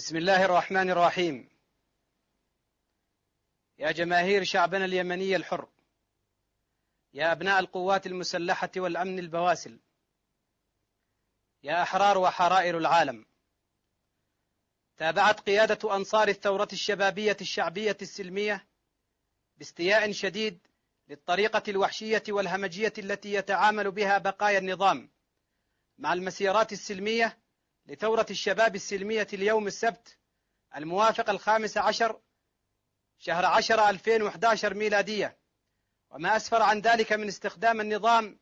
بسم الله الرحمن الرحيم يا جماهير شعبنا اليمني الحر يا أبناء القوات المسلحة والأمن البواسل يا أحرار وحرائر العالم تابعت قيادة أنصار الثورة الشبابية الشعبية السلمية باستياء شديد للطريقة الوحشية والهمجية التي يتعامل بها بقايا النظام مع المسيرات السلمية لثورة الشباب السلمية اليوم السبت الموافق الخامس عشر شهر عشر 2011 ميلادية وما أسفر عن ذلك من استخدام النظام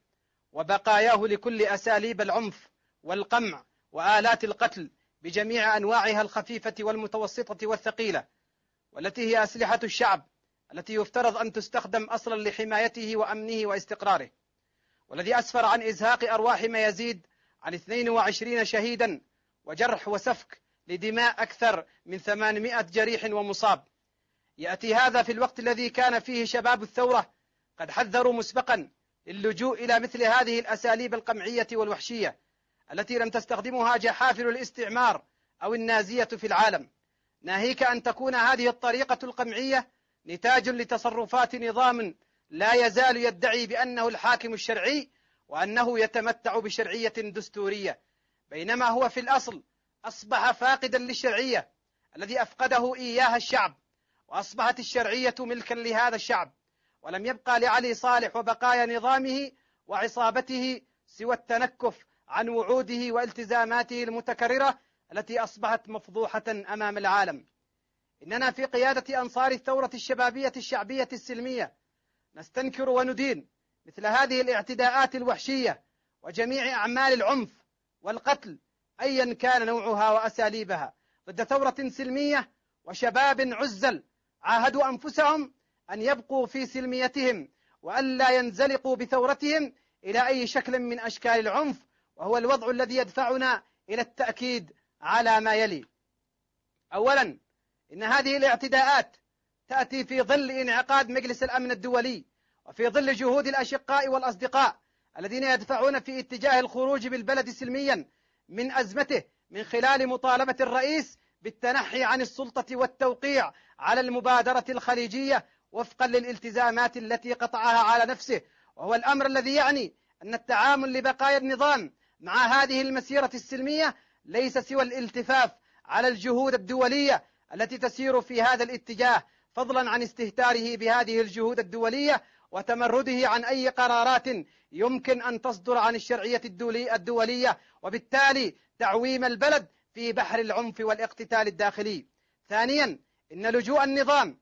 وبقاياه لكل أساليب العنف والقمع وآلات القتل بجميع أنواعها الخفيفة والمتوسطة والثقيلة والتي هي أسلحة الشعب التي يفترض أن تستخدم أصلا لحمايته وأمنه واستقراره والذي أسفر عن إزهاق أرواح ما يزيد عن 22 شهيدا وجرح وسفك لدماء أكثر من 800 جريح ومصاب يأتي هذا في الوقت الذي كان فيه شباب الثورة قد حذروا مسبقا اللجوء إلى مثل هذه الأساليب القمعية والوحشية التي لم تستخدمها جحافل الاستعمار أو النازية في العالم ناهيك أن تكون هذه الطريقة القمعية نتاج لتصرفات نظام لا يزال يدعي بأنه الحاكم الشرعي وأنه يتمتع بشرعية دستورية بينما هو في الأصل أصبح فاقدا للشرعية الذي أفقده إياها الشعب وأصبحت الشرعية ملكا لهذا الشعب ولم يبقى لعلي صالح وبقايا نظامه وعصابته سوى التنكف عن وعوده والتزاماته المتكررة التي أصبحت مفضوحة أمام العالم إننا في قيادة أنصار الثورة الشبابية الشعبية السلمية نستنكر وندين مثل هذه الاعتداءات الوحشية وجميع أعمال العنف والقتل أيا كان نوعها وأساليبها ضد ثورة سلمية وشباب عزل عاهدوا أنفسهم أن يبقوا في سلميتهم وألا ينزلقوا بثورتهم إلى أي شكل من أشكال العنف وهو الوضع الذي يدفعنا إلى التأكيد على ما يلي أولا إن هذه الاعتداءات تأتي في ظل انعقاد مجلس الأمن الدولي وفي ظل جهود الأشقاء والأصدقاء الذين يدفعون في اتجاه الخروج بالبلد سلميا من أزمته من خلال مطالبة الرئيس بالتنحي عن السلطة والتوقيع على المبادرة الخليجية وفقا للالتزامات التي قطعها على نفسه وهو الأمر الذي يعني أن التعامل لبقايا النظام مع هذه المسيرة السلمية ليس سوى الالتفاف على الجهود الدولية التي تسير في هذا الاتجاه فضلا عن استهتاره بهذه الجهود الدولية وتمرده عن أي قرارات يمكن أن تصدر عن الشرعية الدولية وبالتالي تعويم البلد في بحر العنف والاقتتال الداخلي ثانيا إن لجوء النظام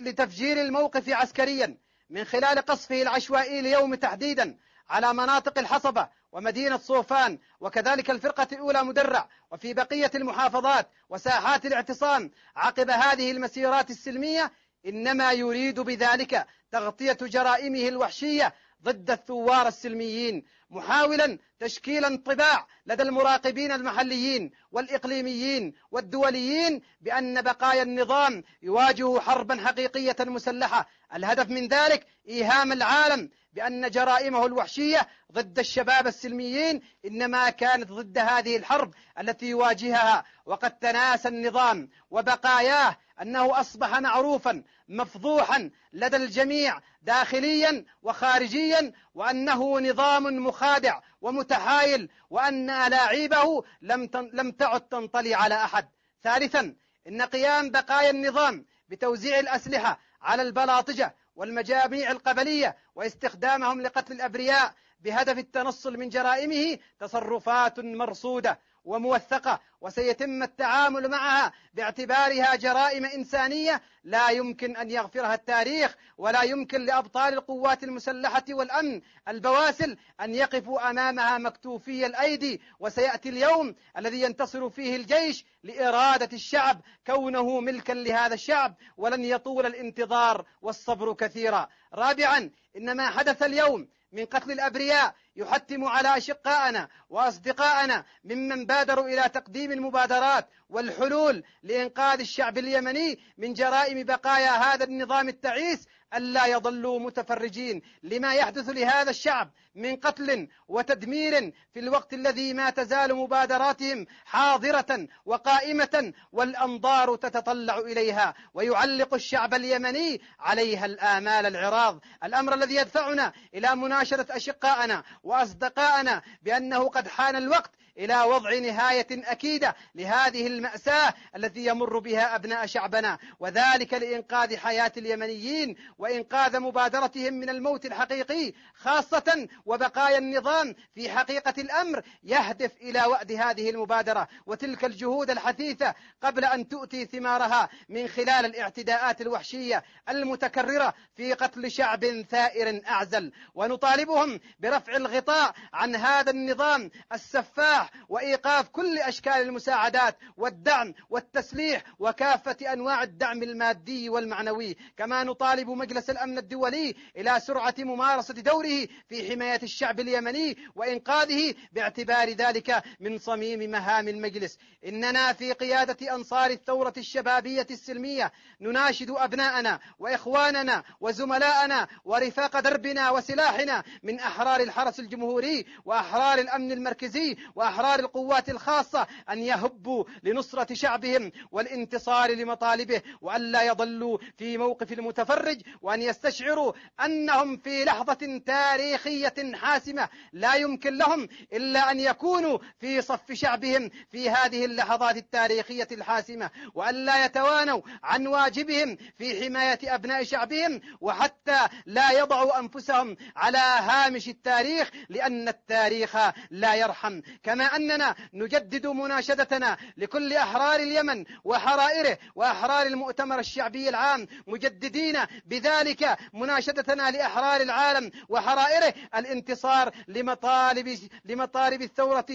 لتفجير الموقف عسكريا من خلال قصفه العشوائي اليوم تحديدا على مناطق الحصبة ومدينة صوفان وكذلك الفرقة الأولى مدرع وفي بقية المحافظات وساحات الاعتصام عقب هذه المسيرات السلمية إنما يريد بذلك تغطية جرائمه الوحشية ضد الثوار السلميين محاولا تشكيل انطباع لدى المراقبين المحليين والإقليميين والدوليين بأن بقايا النظام يواجه حربا حقيقية مسلحة الهدف من ذلك إيهام العالم بأن جرائمه الوحشية ضد الشباب السلميين إنما كانت ضد هذه الحرب التي يواجهها وقد تناسى النظام وبقاياه أنه أصبح معروفا مفضوحا لدى الجميع داخليا وخارجيا وأنه نظام مخادع ومتحايل وأن ألاعيبه لم لم تعد تنطلي على أحد ثالثا إن قيام بقايا النظام بتوزيع الأسلحة على البلاطجة والمجاميع القبلية واستخدامهم لقتل الأبرياء بهدف التنصل من جرائمه تصرفات مرصودة وموثقة وسيتم التعامل معها باعتبارها جرائم إنسانية لا يمكن أن يغفرها التاريخ ولا يمكن لأبطال القوات المسلحة والأمن البواسل أن يقفوا أمامها مكتوفي الأيدي وسيأتي اليوم الذي ينتصر فيه الجيش لإرادة الشعب كونه ملكا لهذا الشعب ولن يطول الانتظار والصبر كثيرا رابعا إن ما حدث اليوم من قتل الأبرياء يحتم على أشقائنا وأصدقائنا ممن بادروا إلى تقديم المبادرات والحلول لإنقاذ الشعب اليمني من جرائم بقايا هذا النظام التعيس ألا يظلوا متفرجين لما يحدث لهذا الشعب من قتل وتدمير في الوقت الذي ما تزال مبادراتهم حاضرة وقائمة والأنظار تتطلع إليها ويعلق الشعب اليمني عليها الآمال العراض الأمر الذي يدفعنا إلى مناشدة أشقائنا وأصدقائنا بأنه قد حان الوقت إلى وضع نهاية أكيدة لهذه المأساة التي يمر بها أبناء شعبنا وذلك لإنقاذ حياة اليمنيين وإنقاذ مبادرتهم من الموت الحقيقي خاصة وبقايا النظام في حقيقة الأمر يهدف إلى وأد هذه المبادرة وتلك الجهود الحثيثة قبل أن تؤتي ثمارها من خلال الاعتداءات الوحشية المتكررة في قتل شعب ثائر أعزل ونطالبهم برفع الغطاء عن هذا النظام السفاح الإصلاح وإيقاف كل أشكال المساعدات والدعم والتسليح وكافة أنواع الدعم المادي والمعنوي كما نطالب مجلس الأمن الدولي إلى سرعة ممارسة دوره في حماية الشعب اليمني وإنقاذه باعتبار ذلك من صميم مهام المجلس إننا في قيادة أنصار الثورة الشبابية السلمية نناشد أبناءنا وإخواننا وزملاءنا ورفاق دربنا وسلاحنا من أحرار الحرس الجمهوري وأحرار الأمن المركزي وأحرار أحرار القوات الخاصة أن يهبوا لنصرة شعبهم والانتصار لمطالبه وألا يضلوا في موقف المتفرج وأن يستشعروا أنهم في لحظة تاريخية حاسمة لا يمكن لهم إلا أن يكونوا في صف شعبهم في هذه اللحظات التاريخية الحاسمة وألا يتوانوا عن واجبهم في حماية أبناء شعبهم وحتى لا يضعوا أنفسهم على هامش التاريخ لأن التاريخ لا يرحم كما أننا نجدد مناشدتنا لكل أحرار اليمن وحرائره وأحرار المؤتمر الشعبي العام مجددين بذلك مناشدتنا لأحرار العالم وحرائره الانتصار لمطالب لمطالب الثورة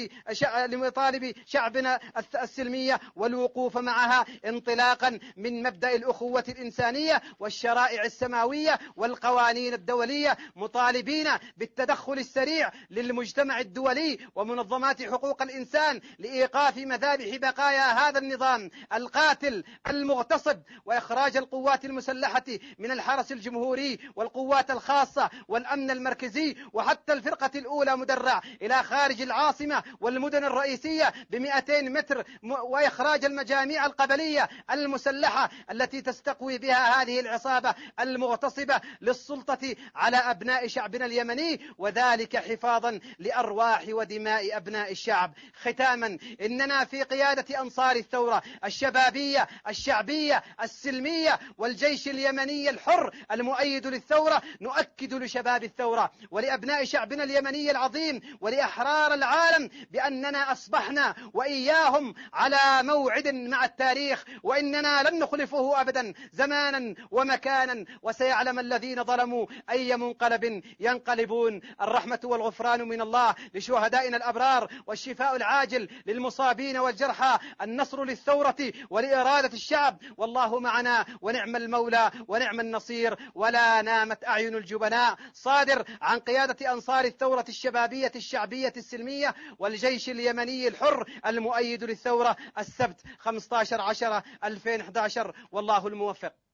لمطالب شعبنا السلمية والوقوف معها انطلاقا من مبدأ الأخوة الإنسانية والشرائع السماوية والقوانين الدولية مطالبين بالتدخل السريع للمجتمع الدولي ومنظمات حقوق حقوق الإنسان لإيقاف مذابح بقايا هذا النظام القاتل المغتصب وإخراج القوات المسلحة من الحرس الجمهوري والقوات الخاصة والأمن المركزي وحتى الفرقة الأولى مدرع إلى خارج العاصمة والمدن الرئيسية بمئتين متر وإخراج المجاميع القبلية المسلحة التي تستقوي بها هذه العصابة المغتصبة للسلطة على أبناء شعبنا اليمني وذلك حفاظا لأرواح ودماء أبناء الشعب الشعب ختاما إننا في قيادة أنصار الثورة الشبابية الشعبية السلمية والجيش اليمني الحر المؤيد للثورة نؤكد لشباب الثورة ولأبناء شعبنا اليمني العظيم ولأحرار العالم بأننا أصبحنا وإياهم على موعد مع التاريخ وإننا لن نخلفه أبدا زمانا ومكانا وسيعلم الذين ظلموا أي منقلب ينقلبون الرحمة والغفران من الله لشهدائنا الأبرار والشفاء العاجل للمصابين والجرحى النصر للثورة ولإرادة الشعب والله معنا ونعم المولى ونعم النصير ولا نامت أعين الجبناء صادر عن قيادة أنصار الثورة الشبابية الشعبية السلمية والجيش اليمني الحر المؤيد للثورة السبت 15 10 2011 والله الموفق